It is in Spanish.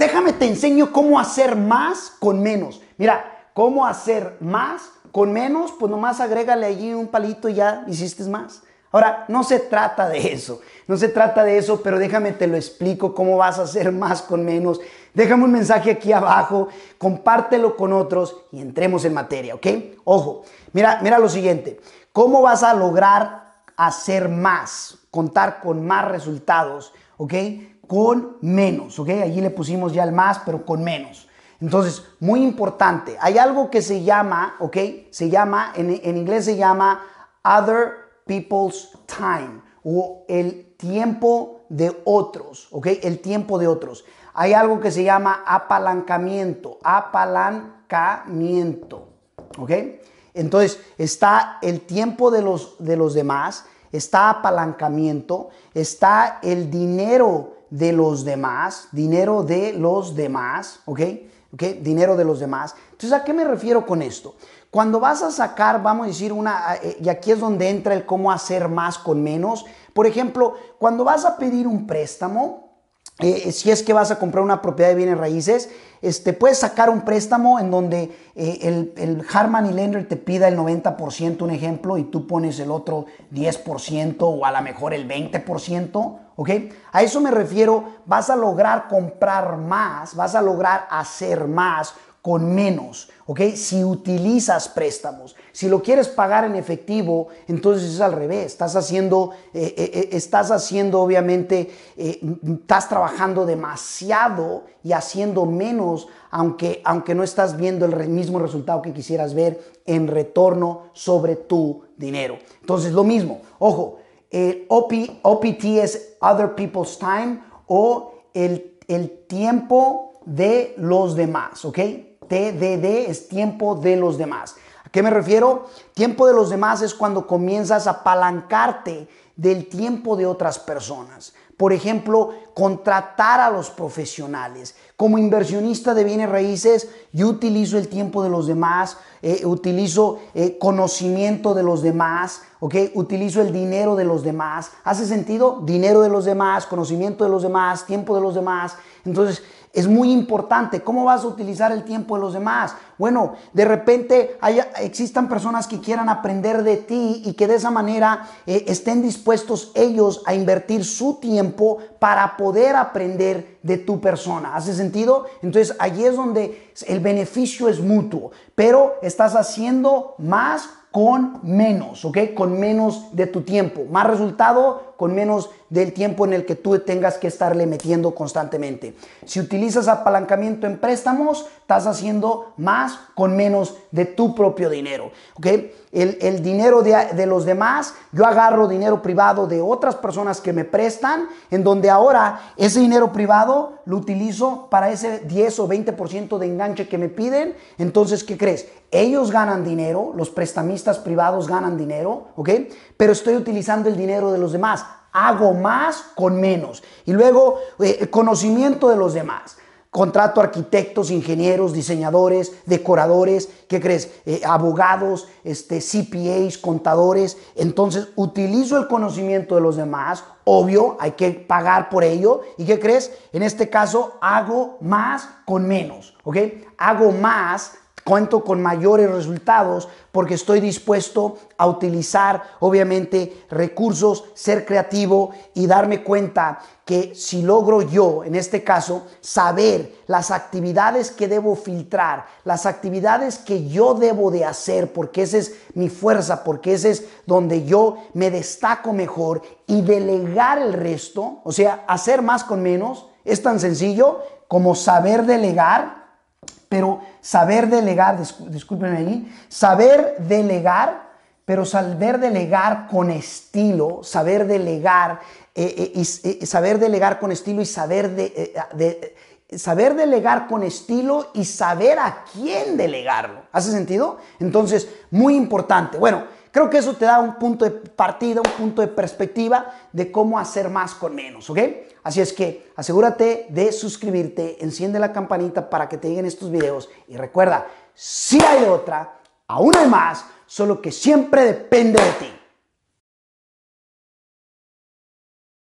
Déjame te enseño cómo hacer más con menos. Mira, cómo hacer más con menos, pues nomás agrégale allí un palito y ya hiciste más. Ahora, no se trata de eso, no se trata de eso, pero déjame te lo explico cómo vas a hacer más con menos. Déjame un mensaje aquí abajo, compártelo con otros y entremos en materia, ¿ok? Ojo, mira, mira lo siguiente, ¿cómo vas a lograr hacer más, contar con más resultados, ¿ok? con menos, ¿ok? Allí le pusimos ya el más, pero con menos. Entonces, muy importante, hay algo que se llama, ¿ok? Se llama, en, inglés se llama other people's time o el tiempo de otros, ¿ok? El tiempo de otros. Hay algo que se llama apalancamiento, apalancamiento, ¿ok? Entonces, está el tiempo de los, de los demás, está apalancamiento, está el dinero de los demás, dinero de los demás, ¿ok? ¿Ok? Dinero de los demás. Entonces, ¿a qué me refiero con esto? Cuando vas a sacar, vamos a decir, una, eh, y aquí es donde entra el cómo hacer más con menos. Por ejemplo, cuando vas a pedir un préstamo, eh, si es que vas a comprar una propiedad de bienes raíces, este, puedes sacar un préstamo en donde eh, el, el hard money lender te pida el 90%, un ejemplo, y tú pones el otro 10% o a lo mejor el 20%, ¿ok? A eso me refiero, vas a lograr comprar más, vas a lograr hacer más con menos, ¿ok? Si utilizas préstamos, si lo quieres pagar en efectivo, entonces es al revés, estás haciendo, eh, eh, eh, estás haciendo obviamente, estás trabajando demasiado y haciendo menos, aunque, aunque no estás viendo el mismo resultado que quisieras ver en retorno sobre tu dinero. Entonces, lo mismo, ojo, el OPT es Other People's Time o el, el tiempo de los demás, ¿ok? TDD es tiempo de los demás. ¿A qué me refiero? Tiempo de los demás es cuando comienzas a apalancarte del tiempo de otras personas. Por ejemplo, contratar a los profesionales. Como inversionista de bienes raíces, yo utilizo el tiempo de los demás, eh, utilizo eh, conocimiento de los demás, ¿ok? Utilizo el dinero de los demás. ¿Hace sentido? Dinero de los demás, conocimiento de los demás, tiempo de los demás. Entonces, es muy importante. ¿Cómo vas a utilizar el tiempo de los demás? Bueno, de repente haya, existan personas que quieran aprender de ti y que de esa manera eh, estén dispuestos ellos a invertir su tiempo para poder aprender de tu persona. ¿Hace sentido? Entonces allí es donde el beneficio es mutuo, pero estás haciendo más con menos, ¿ok? Con menos de tu tiempo. Más resultado, con menos del tiempo en el que tú tengas que estarle metiendo constantemente. Si utilizas apalancamiento en préstamos, estás haciendo más con menos de tu propio dinero. ¿ok? El, dinero de, los demás, yo agarro dinero privado de otras personas que me prestan, en donde ahora ese dinero privado lo utilizo para ese 10 o 20% de enganche que me piden. Entonces, ¿qué crees? Ellos ganan dinero, los prestamistas privados ganan dinero, ¿ok? Pero estoy utilizando el dinero de los demás hago más con menos. Y luego, eh, el conocimiento de los demás. Contrato arquitectos, ingenieros, diseñadores, decoradores, ¿qué crees? Eh, abogados, este, CPAs, contadores. Entonces, utilizo el conocimiento de los demás, obvio, hay que pagar por ello. ¿Y qué crees? En este caso, hago más con menos, ¿ok? Hago más cuento con mayores resultados porque estoy dispuesto a utilizar, obviamente, recursos, ser creativo y darme cuenta que si logro yo, en este caso, saber las actividades que debo filtrar, las actividades que yo debo de hacer, porque esa es mi fuerza, porque ese es donde yo me destaco mejor y delegar el resto, o sea, hacer más con menos, es tan sencillo como saber delegar pero saber delegar, discúlpenme ahí, saber delegar, pero saber delegar con estilo, saber delegar, eh, eh, y, eh, saber delegar con estilo y saber ah, saber delegar con estilo y saber a quién delegarlo. ¿Hace sentido? Entonces, muy importante. Bueno, Creo que eso te da un punto de partida, un punto de perspectiva de cómo hacer más con menos, ¿ok? Así es que asegúrate de suscribirte, enciende la campanita para que te lleguen estos videos y recuerda, si hay otra, aún hay más, solo que siempre depende de ti.